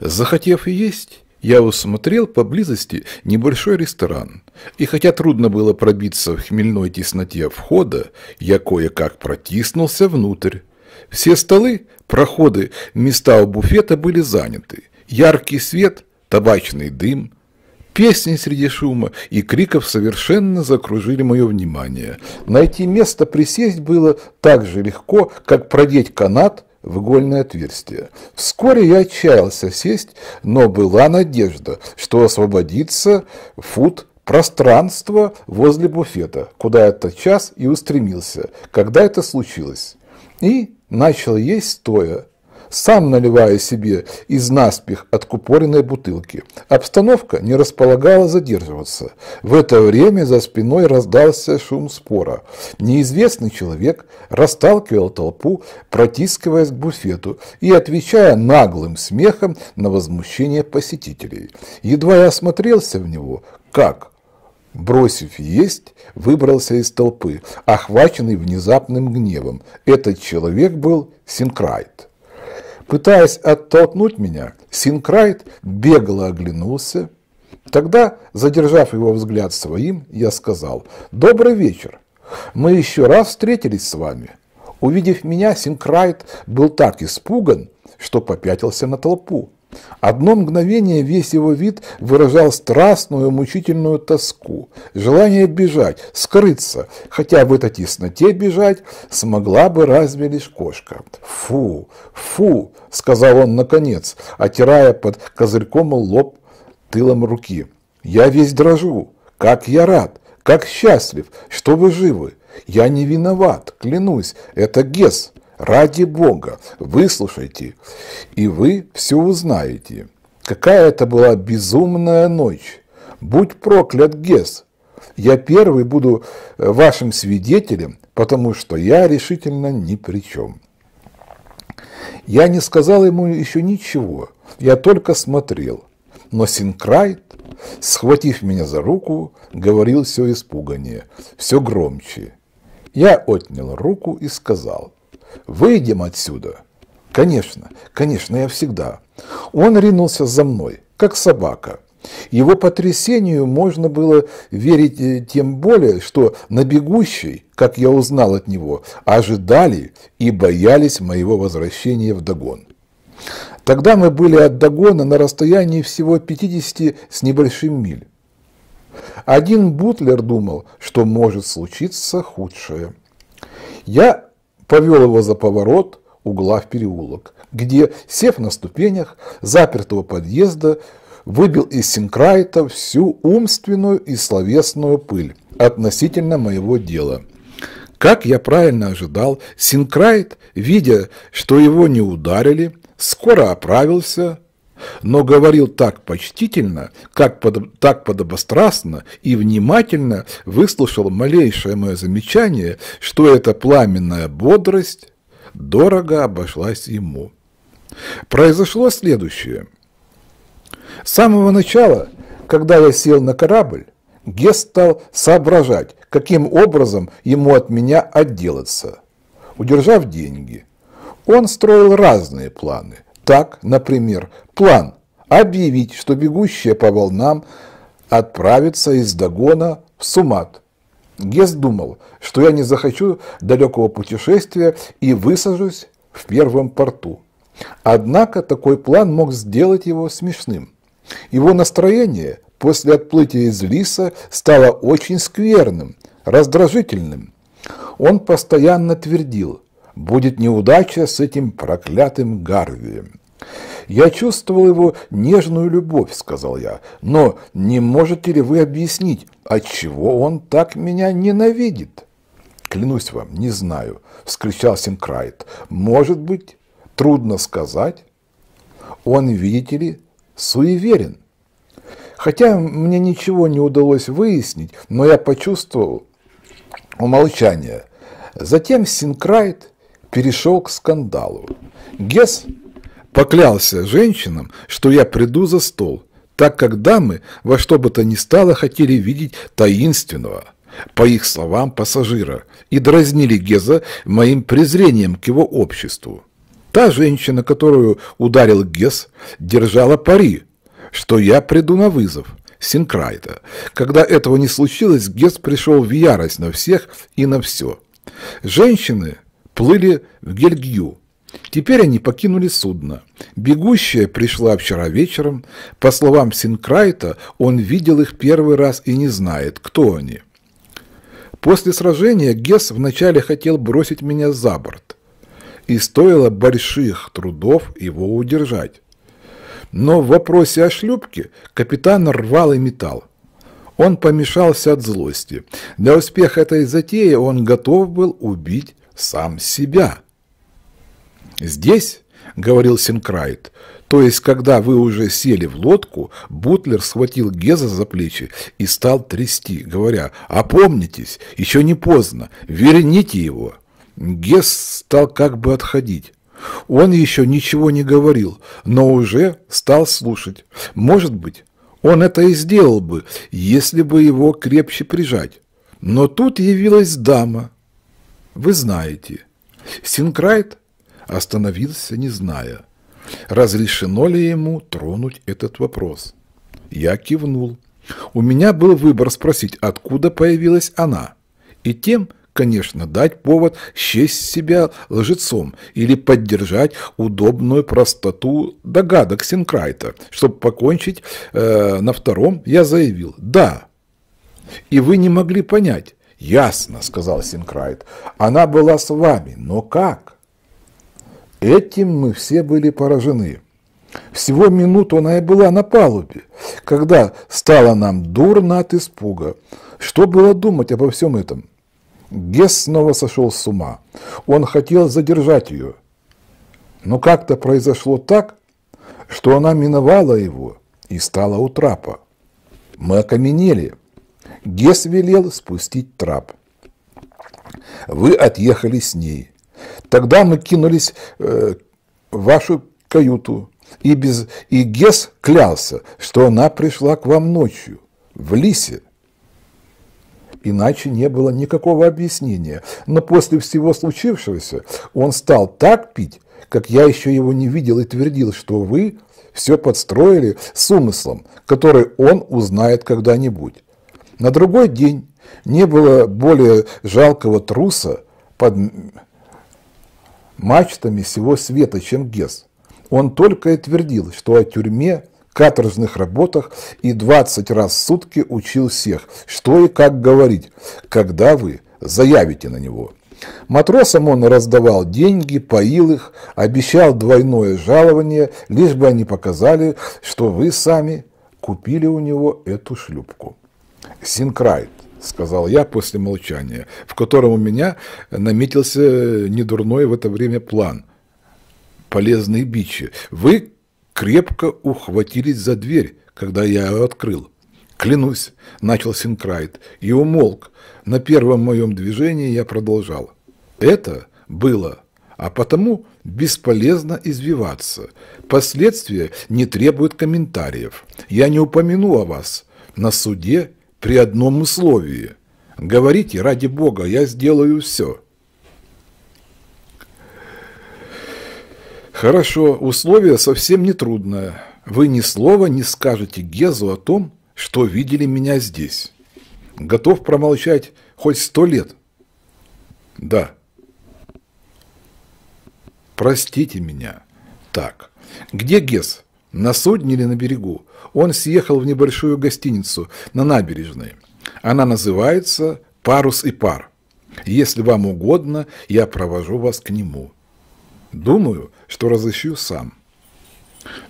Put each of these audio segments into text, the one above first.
Захотев есть, я усмотрел поблизости небольшой ресторан, и хотя трудно было пробиться в хмельной тесноте входа, я кое-как протиснулся внутрь. Все столы, проходы, места у буфета были заняты. Яркий свет, табачный дым, песни среди шума и криков совершенно закружили мое внимание. Найти место присесть было так же легко, как продеть канат в игольное отверстие. Вскоре я отчаялся сесть, но была надежда, что освободится фут пространства возле буфета, куда этот час и устремился, когда это случилось. И начал есть стоя, сам наливая себе из наспех откупоренной бутылки. Обстановка не располагала задерживаться. В это время за спиной раздался шум спора. Неизвестный человек расталкивал толпу, протискиваясь к буфету и отвечая наглым смехом на возмущение посетителей. Едва я осмотрелся в него, как бросив есть, выбрался из толпы, охваченный внезапным гневом. Этот человек был Синкрайт. Пытаясь оттолкнуть меня, Синкрайт бегло оглянулся. Тогда, задержав его взгляд своим, я сказал «Добрый вечер! Мы еще раз встретились с вами!» Увидев меня, Синкрайт был так испуган, что попятился на толпу. Одно мгновение весь его вид выражал страстную, мучительную тоску, желание бежать, скрыться, хотя в этой тесноте бежать смогла бы разве лишь кошка. «Фу, фу!» – сказал он наконец, отирая под козырьком лоб тылом руки. «Я весь дрожу, как я рад, как счастлив, что вы живы! Я не виноват, клянусь, это Гес Ради Бога, выслушайте, и вы все узнаете. Какая это была безумная ночь! Будь проклят, Гес! Я первый буду э, вашим свидетелем, потому что я решительно ни при чем. Я не сказал ему еще ничего, я только смотрел. Но Синкрайт, схватив меня за руку, говорил все испуганнее, все громче. Я отнял руку и сказал – Выйдем отсюда. Конечно, конечно, я всегда. Он ринулся за мной, как собака. Его потрясению можно было верить э, тем более, что на бегущей, как я узнал от него, ожидали и боялись моего возвращения в догон. Тогда мы были от догона на расстоянии всего 50 с небольшим миль. Один бутлер думал, что может случиться худшее. Я повел его за поворот угла в переулок, где, сев на ступенях запертого подъезда, выбил из Синкрайта всю умственную и словесную пыль относительно моего дела. Как я правильно ожидал, Синкрайт, видя, что его не ударили, скоро оправился, но говорил так почтительно, как под, так подобострастно и внимательно выслушал малейшее мое замечание, что эта пламенная бодрость дорого обошлась ему. Произошло следующее. С самого начала, когда я сел на корабль, гест стал соображать, каким образом ему от меня отделаться, удержав деньги. Он строил разные планы – так, например, план объявить, что бегущая по волнам отправится из Дагона в Сумат. Гес думал, что я не захочу далекого путешествия и высажусь в первом порту. Однако такой план мог сделать его смешным. Его настроение после отплытия из Лиса стало очень скверным, раздражительным. Он постоянно твердил – будет неудача с этим проклятым Гарвием. «Я чувствовал его нежную любовь», — сказал я. «Но не можете ли вы объяснить, отчего он так меня ненавидит?» «Клянусь вам, не знаю», — вскричал Синкрайт. «Может быть, трудно сказать. Он, видите ли, суеверен. Хотя мне ничего не удалось выяснить, но я почувствовал умолчание. Затем Синкрайт перешел к скандалу. Гес поклялся женщинам, что я приду за стол, так как дамы во что бы то ни стало хотели видеть таинственного, по их словам, пассажира, и дразнили Геза моим презрением к его обществу. Та женщина, которую ударил Гес, держала пари, что я приду на вызов Синкрайта. Когда этого не случилось, Гес пришел в ярость на всех и на все. Женщины плыли в Гельгью. Теперь они покинули судно. Бегущая пришла вчера вечером. По словам Синкрайта, он видел их первый раз и не знает, кто они. После сражения Гес вначале хотел бросить меня за борт. И стоило больших трудов его удержать. Но в вопросе о шлюпке капитан рвал и металл. Он помешался от злости. Для успеха этой затеи он готов был убить сам себя. Здесь, говорил Синкрайт, то есть, когда вы уже сели в лодку, Бутлер схватил Геза за плечи и стал трясти, говоря, «Опомнитесь, еще не поздно, верните его». Гез стал как бы отходить. Он еще ничего не говорил, но уже стал слушать. Может быть, он это и сделал бы, если бы его крепче прижать. Но тут явилась дама, вы знаете. Синкрайт остановился, не зная, разрешено ли ему тронуть этот вопрос. Я кивнул. У меня был выбор спросить, откуда появилась она, и тем, конечно, дать повод счесть себя лжецом или поддержать удобную простоту догадок Синкрайта. Чтобы покончить э, на втором, я заявил «да». И вы не могли понять, «Ясно», — сказал Синкрайт. «Она была с вами, но как?» Этим мы все были поражены. Всего минуту она и была на палубе, когда стало нам дурно от испуга. Что было думать обо всем этом? Гесс снова сошел с ума. Он хотел задержать ее. Но как-то произошло так, что она миновала его и стала у трапа. Мы окаменели. Гес велел спустить трап. Вы отъехали с ней. Тогда мы кинулись э, в вашу каюту, и, без, и Гес клялся, что она пришла к вам ночью, в лисе. Иначе не было никакого объяснения. Но после всего случившегося он стал так пить, как я еще его не видел и твердил, что вы все подстроили с умыслом, который он узнает когда-нибудь. На другой день не было более жалкого труса под мачтами всего света, чем Гес. Он только и твердил, что о тюрьме, каторжных работах и 20 раз в сутки учил всех, что и как говорить, когда вы заявите на него. Матросам он раздавал деньги, поил их, обещал двойное жалование, лишь бы они показали, что вы сами купили у него эту шлюпку. Синкрайт, сказал я после молчания, в котором у меня наметился недурной в это время план. Полезные бичи. Вы крепко ухватились за дверь, когда я ее открыл. Клянусь, начал Синкрайт и умолк. На первом моем движении я продолжал. Это было, а потому бесполезно извиваться. Последствия не требуют комментариев. Я не упомяну о вас на суде при одном условии. Говорите, ради Бога, я сделаю все. Хорошо, условие совсем нетрудное. Вы ни слова не скажете Гезу о том, что видели меня здесь. Готов промолчать хоть сто лет? Да. Простите меня. Так, где Гез? На судне или на берегу он съехал в небольшую гостиницу на набережной. Она называется «Парус и пар». Если вам угодно, я провожу вас к нему. Думаю, что разыщу сам.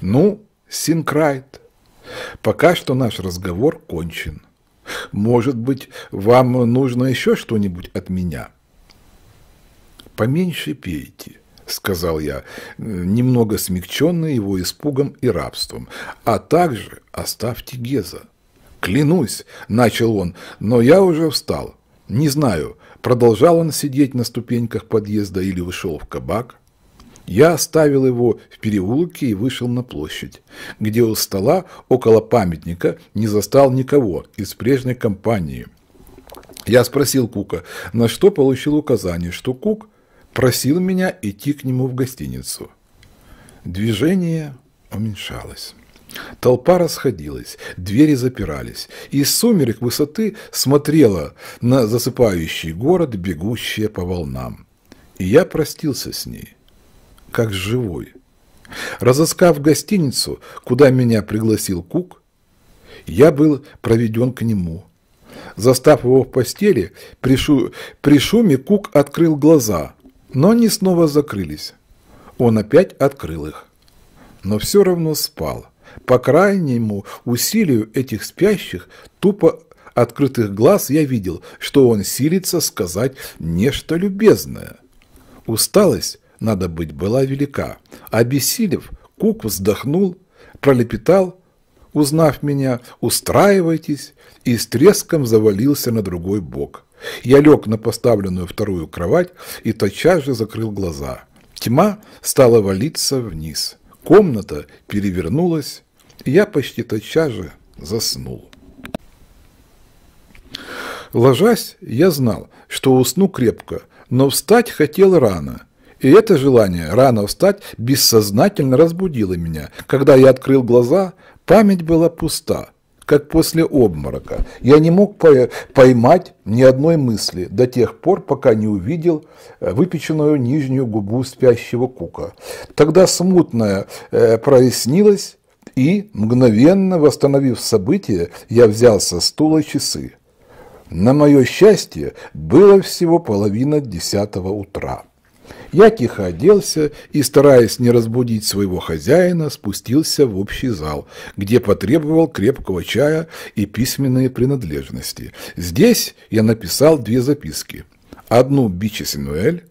Ну, Синкрайт, пока что наш разговор кончен. Может быть, вам нужно еще что-нибудь от меня? Поменьше пейте сказал я, немного смягченный его испугом и рабством. А также оставьте Геза. Клянусь, начал он, но я уже встал. Не знаю, продолжал он сидеть на ступеньках подъезда или вышел в кабак. Я оставил его в переулке и вышел на площадь, где у стола около памятника не застал никого из прежней компании. Я спросил Кука, на что получил указание, что Кук просил меня идти к нему в гостиницу. Движение уменьшалось. Толпа расходилась, двери запирались, и сумерек высоты смотрела на засыпающий город, бегущая по волнам. И я простился с ней, как живой. Разыскав гостиницу, куда меня пригласил Кук, я был проведен к нему. Застав его в постели, при шуме Кук открыл глаза – но они снова закрылись. Он опять открыл их. Но все равно спал. По крайнему усилию этих спящих, тупо открытых глаз я видел, что он силится сказать нечто любезное. Усталость, надо быть, была велика. Обессилев, Кук вздохнул, пролепетал, узнав меня, «Устраивайтесь!» и с треском завалился на другой бок. Я лег на поставленную вторую кровать и тотчас же закрыл глаза. Тьма стала валиться вниз. Комната перевернулась, и я почти тотчас же заснул. Ложась, я знал, что усну крепко, но встать хотел рано. И это желание рано встать бессознательно разбудило меня. Когда я открыл глаза, память была пуста – как после обморока. Я не мог поймать ни одной мысли до тех пор, пока не увидел э, выпеченную нижнюю губу спящего кука. Тогда смутное э, прояснилось, и, мгновенно восстановив события, я взял со стула часы. На мое счастье, было всего половина десятого утра. Я тихо оделся и, стараясь не разбудить своего хозяина, спустился в общий зал, где потребовал крепкого чая и письменные принадлежности. Здесь я написал две записки. Одну Бичи Синуэль,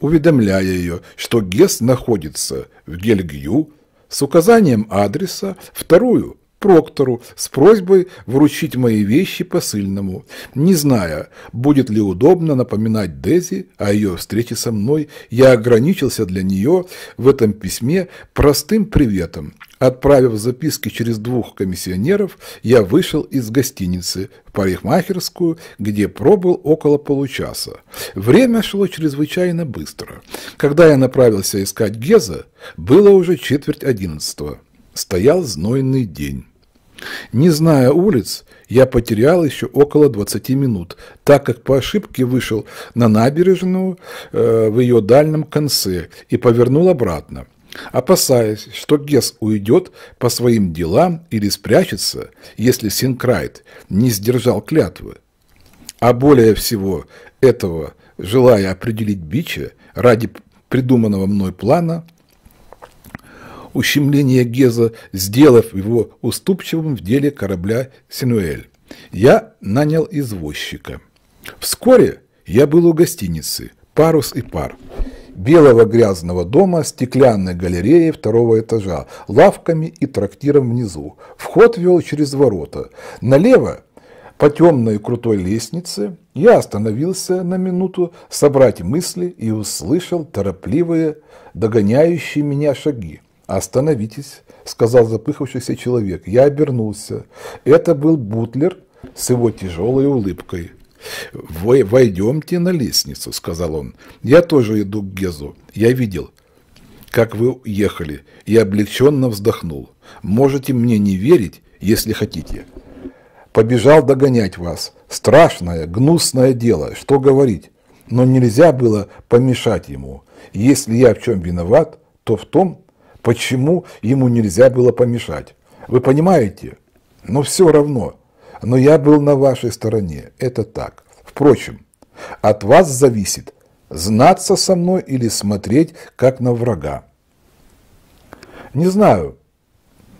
уведомляя ее, что Гес находится в Гельгью, с указанием адреса, вторую – Проктору с просьбой вручить мои вещи посыльному, не зная, будет ли удобно напоминать Дези о ее встрече со мной, я ограничился для нее в этом письме простым приветом. Отправив записки через двух комиссионеров, я вышел из гостиницы в парикмахерскую, где пробыл около получаса. Время шло чрезвычайно быстро. Когда я направился искать Геза, было уже четверть одиннадцатого. Стоял знойный день. Не зная улиц, я потерял еще около 20 минут, так как по ошибке вышел на набережную э, в ее дальнем конце и повернул обратно. Опасаясь, что Гес уйдет по своим делам или спрячется, если Синкрайт не сдержал клятвы. А более всего этого, желая определить Бича ради придуманного мной плана – ущемление Геза, сделав его уступчивым в деле корабля «Синуэль». Я нанял извозчика. Вскоре я был у гостиницы «Парус и пар» белого грязного дома, стеклянной галереей второго этажа, лавками и трактиром внизу. Вход вел через ворота. Налево, по темной крутой лестнице, я остановился на минуту собрать мысли и услышал торопливые, догоняющие меня шаги. «Остановитесь», – сказал запыхавшийся человек. Я обернулся. Это был Бутлер с его тяжелой улыбкой. войдемте на лестницу», – сказал он. «Я тоже иду к Гезу. Я видел, как вы уехали, и облегченно вздохнул. Можете мне не верить, если хотите. Побежал догонять вас. Страшное, гнусное дело, что говорить. Но нельзя было помешать ему. Если я в чем виноват, то в том, Почему ему нельзя было помешать? Вы понимаете? Но все равно. Но я был на вашей стороне. Это так. Впрочем, от вас зависит, знаться со мной или смотреть, как на врага. Не знаю,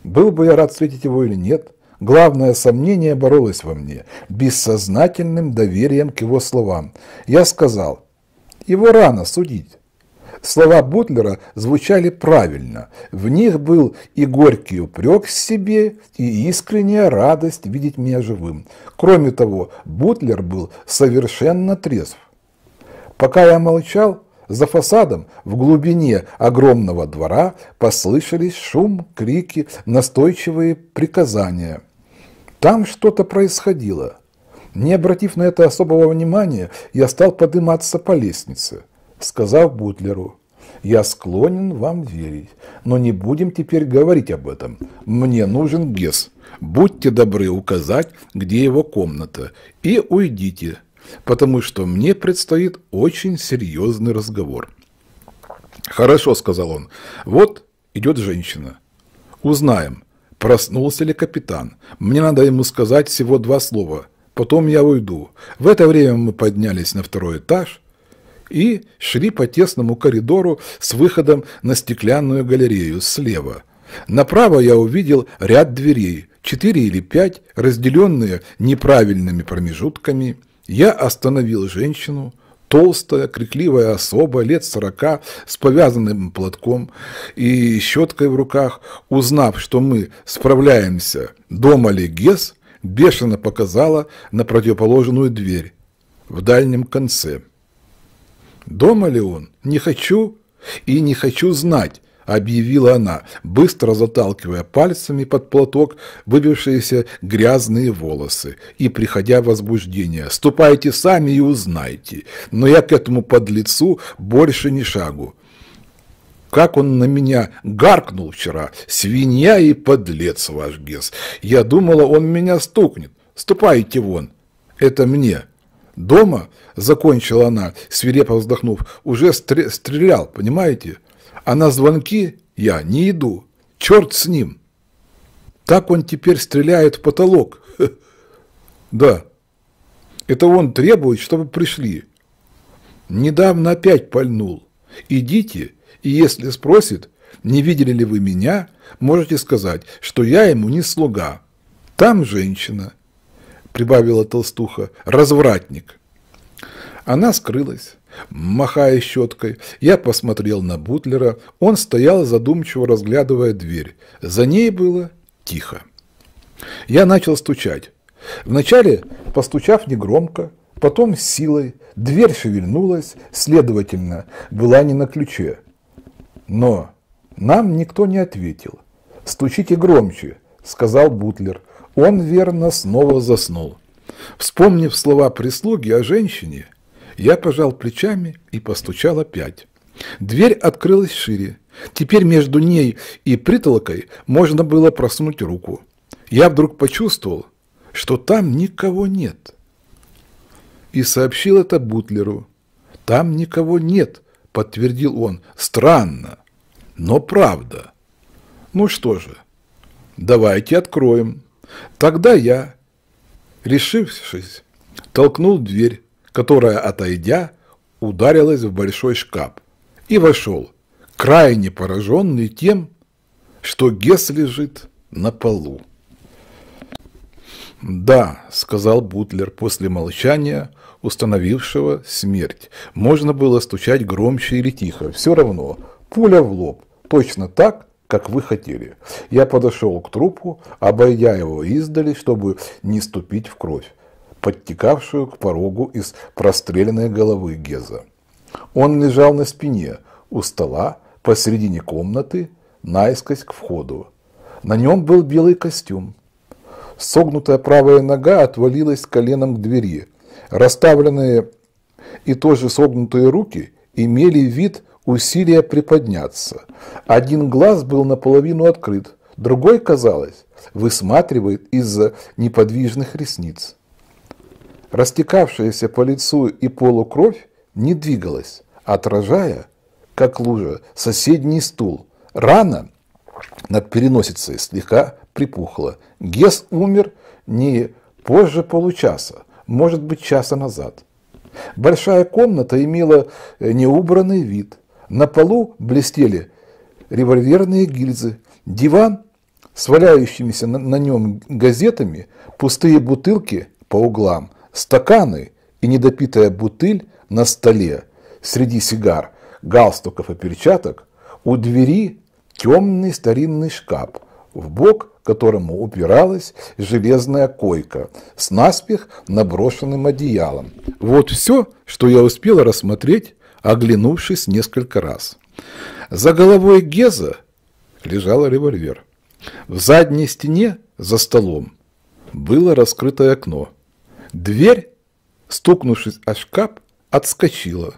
был бы я рад встретить его или нет. Главное сомнение боролось во мне, бессознательным доверием к его словам. Я сказал, его рано судить. Слова Бутлера звучали правильно. В них был и горький упрек себе, и искренняя радость видеть меня живым. Кроме того, Бутлер был совершенно трезв. Пока я молчал, за фасадом, в глубине огромного двора, послышались шум, крики, настойчивые приказания. Там что-то происходило. Не обратив на это особого внимания, я стал подниматься по лестнице сказав Бутлеру, «Я склонен вам верить, но не будем теперь говорить об этом. Мне нужен Гесс. Будьте добры указать, где его комната, и уйдите, потому что мне предстоит очень серьезный разговор». «Хорошо», – сказал он, – «вот идет женщина. Узнаем, проснулся ли капитан. Мне надо ему сказать всего два слова. Потом я уйду. В это время мы поднялись на второй этаж – и шли по тесному коридору с выходом на стеклянную галерею слева. Направо я увидел ряд дверей, четыре или пять, разделенные неправильными промежутками. Я остановил женщину, толстая, крикливая особа, лет сорока, с повязанным платком и щеткой в руках, узнав, что мы справляемся, дома ли бешено показала на противоположную дверь в дальнем конце – Дома ли он? Не хочу и не хочу знать. – объявила она, быстро заталкивая пальцами под платок выбившиеся грязные волосы и приходя в возбуждение. «Ступайте сами и узнайте, но я к этому подлецу больше не шагу». Как он на меня гаркнул вчера, свинья и подлец ваш Гес. Я думала, он меня стукнет. Ступайте вон, это мне дома, закончила она, свирепо вздохнув, уже стрелял, понимаете? А на звонки я не иду. Черт с ним. Так он теперь стреляет в потолок. Да. Это он требует, чтобы пришли. Недавно опять пальнул. Идите, и если спросит, не видели ли вы меня, можете сказать, что я ему не слуга. Там женщина, прибавила толстуха, развратник. Она скрылась, махая щеткой. Я посмотрел на Бутлера. Он стоял, задумчиво разглядывая дверь. За ней было тихо. Я начал стучать. Вначале, постучав негромко, потом с силой, дверь шевельнулась, следовательно, была не на ключе. Но нам никто не ответил. «Стучите громче», — сказал Бутлер он верно снова заснул. Вспомнив слова прислуги о женщине, я пожал плечами и постучал опять. Дверь открылась шире. Теперь между ней и притолокой можно было просунуть руку. Я вдруг почувствовал, что там никого нет. И сообщил это Бутлеру. «Там никого нет», – подтвердил он. «Странно, но правда». «Ну что же, давайте откроем». Тогда я, решившись, толкнул дверь, которая, отойдя, ударилась в большой шкаф, и вошел, крайне пораженный тем, что Гес лежит на полу. «Да», – сказал Бутлер после молчания, установившего смерть. Можно было стучать громче или тихо, все равно, пуля в лоб, точно так, как вы хотели. Я подошел к трупу, обойдя его издали, чтобы не ступить в кровь, подтекавшую к порогу из простреленной головы Геза. Он лежал на спине, у стола, посередине комнаты, наискось к входу. На нем был белый костюм. Согнутая правая нога отвалилась коленом к двери. Расставленные и тоже согнутые руки имели вид усилия приподняться. Один глаз был наполовину открыт, другой, казалось, высматривает из-за неподвижных ресниц. Растекавшаяся по лицу и полу кровь не двигалась, отражая, как лужа, соседний стул. Рана над переносицей слегка припухла. Гес умер не позже получаса, может быть, часа назад. Большая комната имела э, неубранный вид – на полу блестели револьверные гильзы, диван с валяющимися на нем газетами, пустые бутылки по углам, стаканы и недопитая бутыль на столе среди сигар, галстуков и перчаток, у двери темный старинный шкаф, в бок которому упиралась железная койка с наспех наброшенным одеялом. Вот все, что я успела рассмотреть оглянувшись несколько раз. За головой Геза лежал револьвер. В задней стене за столом было раскрытое окно. Дверь, стукнувшись о шкаф, отскочила,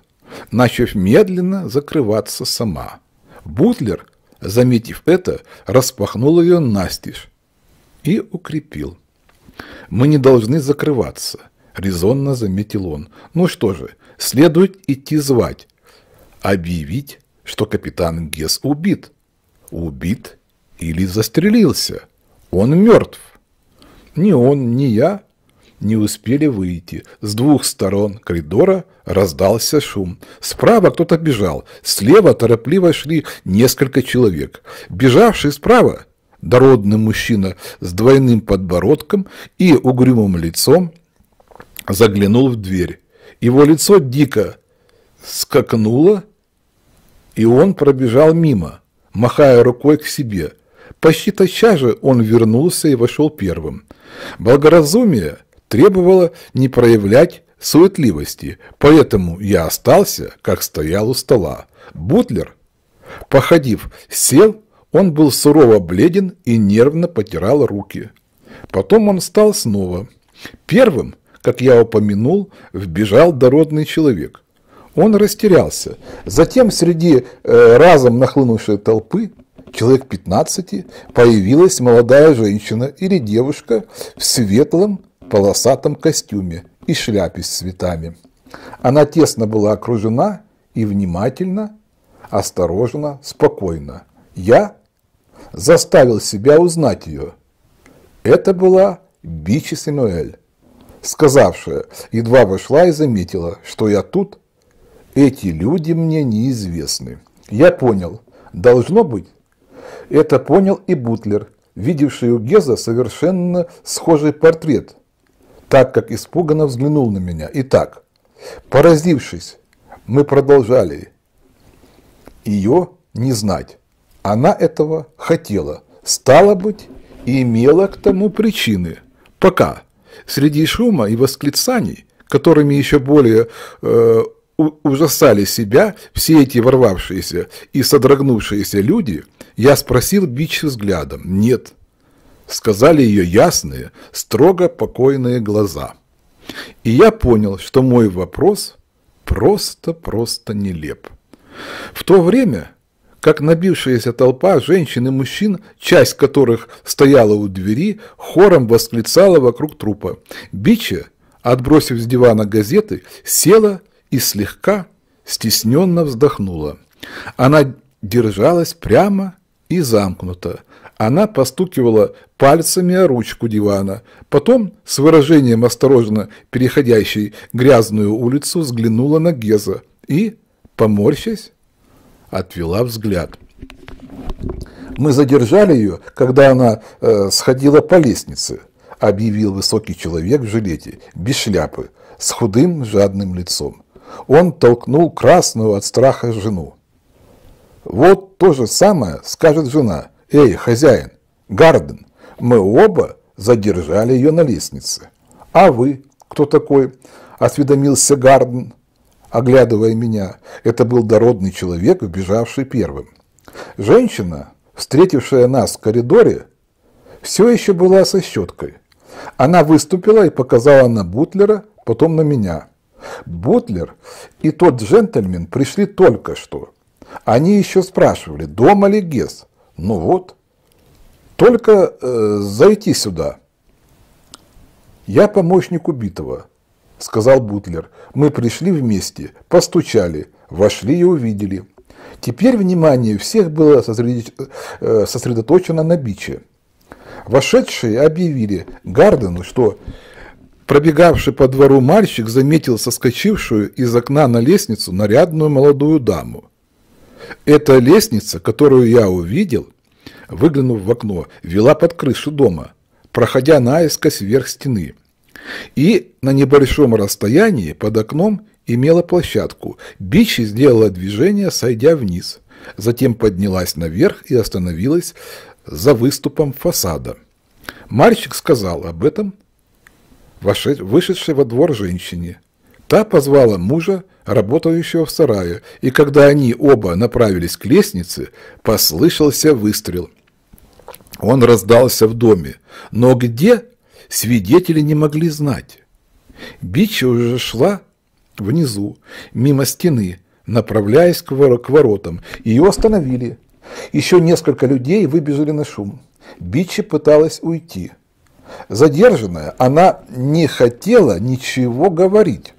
начав медленно закрываться сама. Бутлер, заметив это, распахнул ее настежь и укрепил. «Мы не должны закрываться резонно заметил он. Ну что же, следует идти звать. Объявить, что капитан Гес убит. Убит или застрелился. Он мертв. Ни он, ни я не успели выйти. С двух сторон коридора раздался шум. Справа кто-то бежал, слева торопливо шли несколько человек. Бежавший справа, дородный мужчина с двойным подбородком и угрюмым лицом, заглянул в дверь. Его лицо дико скакнуло, и он пробежал мимо, махая рукой к себе. Почти тотчас же он вернулся и вошел первым. Благоразумие требовало не проявлять суетливости, поэтому я остался, как стоял у стола. Бутлер, походив, сел, он был сурово бледен и нервно потирал руки. Потом он встал снова. Первым как я упомянул, вбежал дородный человек. Он растерялся. Затем среди э, разом нахлынувшей толпы человек 15, появилась молодая женщина или девушка в светлом полосатом костюме и шляпе с цветами. Она тесно была окружена и внимательно, осторожно, спокойно. Я заставил себя узнать ее. Это была Бичи Синуэль, сказавшая, едва вошла и заметила, что я тут, эти люди мне неизвестны. Я понял, должно быть. Это понял и Бутлер, видевший у Геза совершенно схожий портрет, так как испуганно взглянул на меня. Итак, поразившись, мы продолжали ее не знать. Она этого хотела. Стало быть, имела к тому причины. Пока. Среди шума и восклицаний, которыми еще более э, ужасали себя все эти ворвавшиеся и содрогнувшиеся люди, я спросил Бич взглядом «нет». Сказали ее ясные, строго покойные глаза. И я понял, что мой вопрос просто-просто нелеп. В то время как набившаяся толпа женщин и мужчин, часть которых стояла у двери, хором восклицала вокруг трупа. Бича, отбросив с дивана газеты, села и слегка стесненно вздохнула. Она держалась прямо и замкнуто. Она постукивала пальцами о ручку дивана. Потом, с выражением осторожно переходящей грязную улицу, взглянула на Геза и, поморщась, отвела взгляд. Мы задержали ее, когда она э, сходила по лестнице, объявил высокий человек в жилете, без шляпы, с худым жадным лицом. Он толкнул красную от страха жену. Вот то же самое скажет жена. Эй, хозяин, Гарден, мы оба задержали ее на лестнице. А вы кто такой? Осведомился Гарден оглядывая меня. Это был дородный человек, вбежавший первым. Женщина, встретившая нас в коридоре, все еще была со щеткой. Она выступила и показала на Бутлера, потом на меня. Бутлер и тот джентльмен пришли только что. Они еще спрашивали, дома ли Гес. Ну вот, только э, зайти сюда. Я помощник убитого сказал Бутлер. «Мы пришли вместе, постучали, вошли и увидели». Теперь внимание всех было э, сосредоточено на биче. Вошедшие объявили Гардену, что пробегавший по двору мальчик заметил соскочившую из окна на лестницу нарядную молодую даму. Эта лестница, которую я увидел, выглянув в окно, вела под крышу дома, проходя наискось вверх стены. И на небольшом расстоянии под окном имела площадку. Бичи сделала движение, сойдя вниз. Затем поднялась наверх и остановилась за выступом фасада. Мальчик сказал об этом вышедшей во двор женщине. Та позвала мужа, работающего в сарае, и когда они оба направились к лестнице, послышался выстрел. Он раздался в доме. Но где Свидетели не могли знать. Бича уже шла внизу, мимо стены, направляясь к, к воротам. Ее остановили. Еще несколько людей выбежали на шум. Бичи пыталась уйти. Задержанная, она не хотела ничего говорить.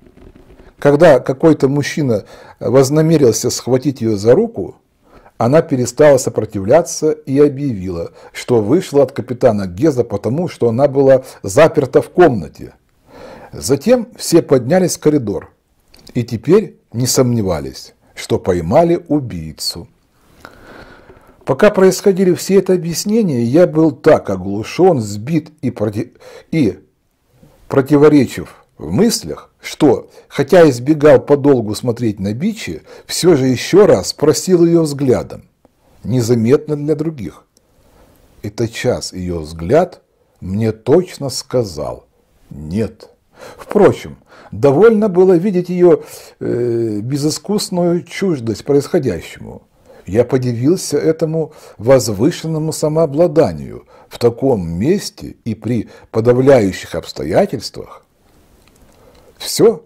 Когда какой-то мужчина вознамерился схватить ее за руку, она перестала сопротивляться и объявила, что вышла от капитана Геза потому, что она была заперта в комнате. Затем все поднялись в коридор и теперь не сомневались, что поймали убийцу. Пока происходили все это объяснения, я был так оглушен, сбит и, проти... и противоречив в мыслях, что, хотя избегал подолгу смотреть на Бичи, все же еще раз просил ее взглядом, незаметно для других. Это час ее взгляд мне точно сказал «нет». Впрочем, довольно было видеть ее э, безыскусную чуждость происходящему. Я подивился этому возвышенному самообладанию в таком месте и при подавляющих обстоятельствах, все,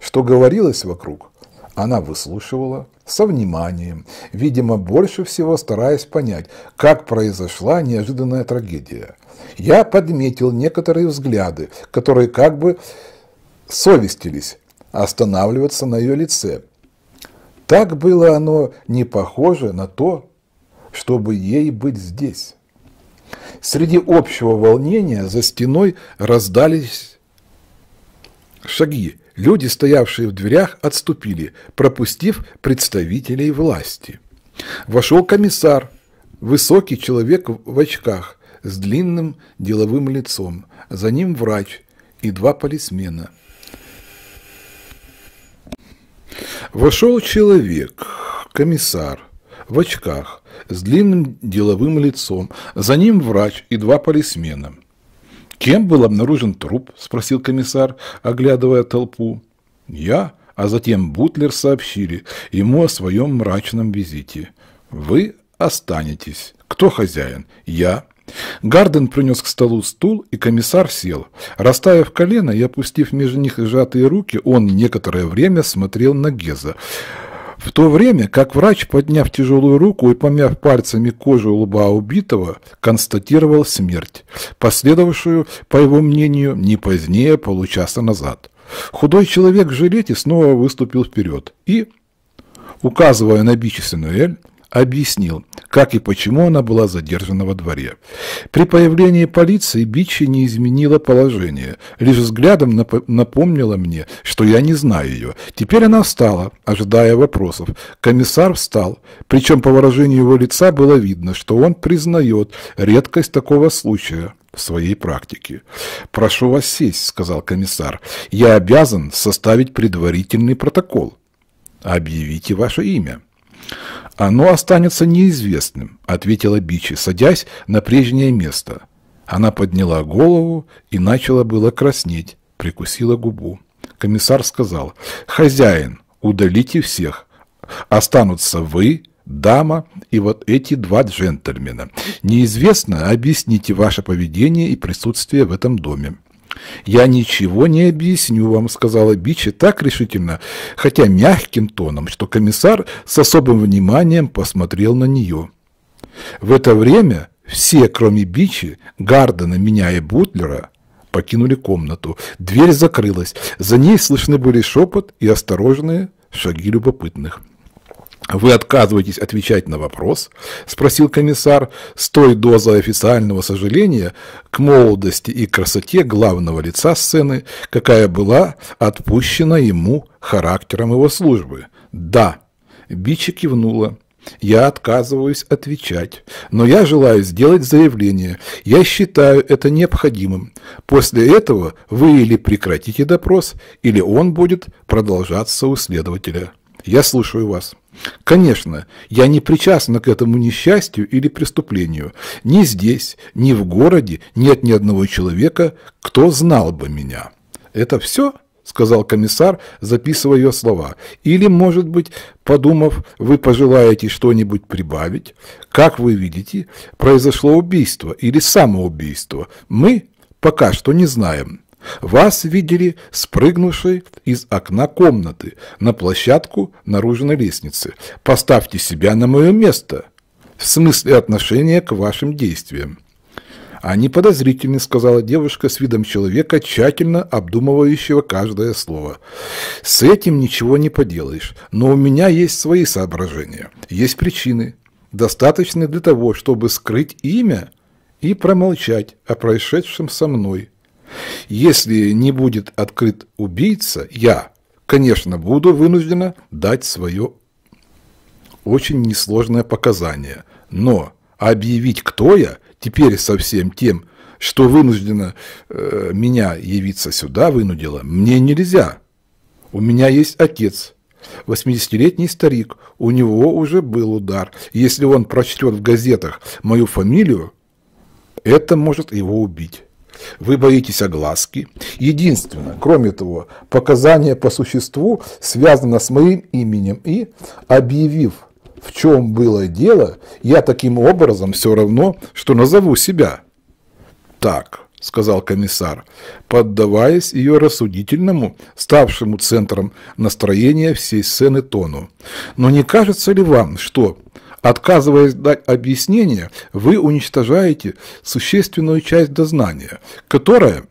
что говорилось вокруг, она выслушивала со вниманием, видимо, больше всего стараясь понять, как произошла неожиданная трагедия. Я подметил некоторые взгляды, которые как бы совестились останавливаться на ее лице. Так было оно не похоже на то, чтобы ей быть здесь. Среди общего волнения за стеной раздались Шаги. Люди, стоявшие в дверях, отступили, пропустив представителей власти. Вошел комиссар, высокий человек в очках, с длинным деловым лицом. За ним врач и два полисмена. Вошел человек, комиссар, в очках, с длинным деловым лицом. За ним врач и два полисмена – «Кем был обнаружен труп?» – спросил комиссар, оглядывая толпу. «Я», а затем Бутлер сообщили ему о своем мрачном визите. «Вы останетесь. Кто хозяин? Я». Гарден принес к столу стул, и комиссар сел. Расставив колено и опустив между них сжатые руки, он некоторое время смотрел на Геза. В то время как врач, подняв тяжелую руку и помяв пальцами кожу лба убитого, констатировал смерть, последовавшую, по его мнению, не позднее получаса назад. Худой человек в жилете снова выступил вперед и, указывая на бичественную Эль, объяснил, как и почему она была задержана во дворе. При появлении полиции Бичи не изменила положение, лишь взглядом нап напомнила мне, что я не знаю ее. Теперь она встала, ожидая вопросов. Комиссар встал, причем по выражению его лица было видно, что он признает редкость такого случая в своей практике. «Прошу вас сесть», — сказал комиссар. «Я обязан составить предварительный протокол. Объявите ваше имя». «Оно останется неизвестным», — ответила Бичи, садясь на прежнее место. Она подняла голову и начала было краснеть, прикусила губу. Комиссар сказал, «Хозяин, удалите всех. Останутся вы, дама и вот эти два джентльмена. Неизвестно, объясните ваше поведение и присутствие в этом доме». «Я ничего не объясню вам», — сказала Бичи так решительно, хотя мягким тоном, что комиссар с особым вниманием посмотрел на нее. В это время все, кроме Бичи, Гардена, меня и Бутлера, покинули комнату. Дверь закрылась. За ней слышны были шепот и осторожные шаги любопытных. «Вы отказываетесь отвечать на вопрос?» – спросил комиссар с той дозой официального сожаления к молодости и красоте главного лица сцены, какая была отпущена ему характером его службы. «Да!» – Бичи кивнула. Я отказываюсь отвечать, но я желаю сделать заявление. Я считаю это необходимым. После этого вы или прекратите допрос, или он будет продолжаться у следователя я слушаю вас. Конечно, я не причастна к этому несчастью или преступлению. Ни здесь, ни в городе нет ни одного человека, кто знал бы меня. Это все? — сказал комиссар, записывая ее слова. «Или, может быть, подумав, вы пожелаете что-нибудь прибавить? Как вы видите, произошло убийство или самоубийство. Мы пока что не знаем». Вас видели спрыгнувшей из окна комнаты на площадку наружной лестницы. Поставьте себя на мое место. В смысле отношения к вашим действиям. Они подозрительны, сказала девушка с видом человека, тщательно обдумывающего каждое слово. С этим ничего не поделаешь, но у меня есть свои соображения, есть причины, достаточные для того, чтобы скрыть имя и промолчать о происшедшем со мной. Если не будет открыт убийца, я, конечно, буду вынуждена дать свое очень несложное показание. Но объявить, кто я, теперь совсем тем, что вынуждена э, меня явиться сюда, вынудила, мне нельзя. У меня есть отец, 80-летний старик, у него уже был удар. Если он прочтет в газетах мою фамилию, это может его убить. Вы боитесь огласки. Единственное, кроме того, показание по существу связано с моим именем и, объявив, в чем было дело, я таким образом все равно, что назову себя. Так, сказал комиссар, поддаваясь ее рассудительному, ставшему центром настроения всей сцены тону. Но не кажется ли вам, что Отказываясь дать объяснение, вы уничтожаете существенную часть дознания, которая,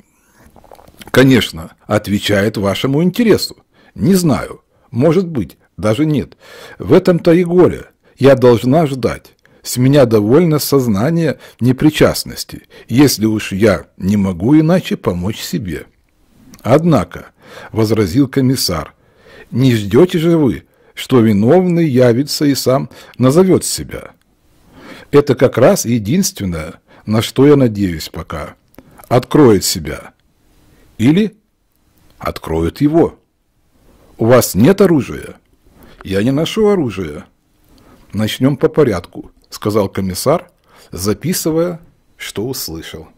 конечно, отвечает вашему интересу. Не знаю, может быть, даже нет. В этом-то и горе. Я должна ждать. С меня довольно сознание непричастности, если уж я не могу иначе помочь себе. Однако, — возразил комиссар, — не ждете же вы, что виновный явится и сам назовет себя. Это как раз единственное, на что я надеюсь пока. Откроет себя. Или откроет его. У вас нет оружия? Я не ношу оружия. Начнем по порядку, сказал комиссар, записывая, что услышал.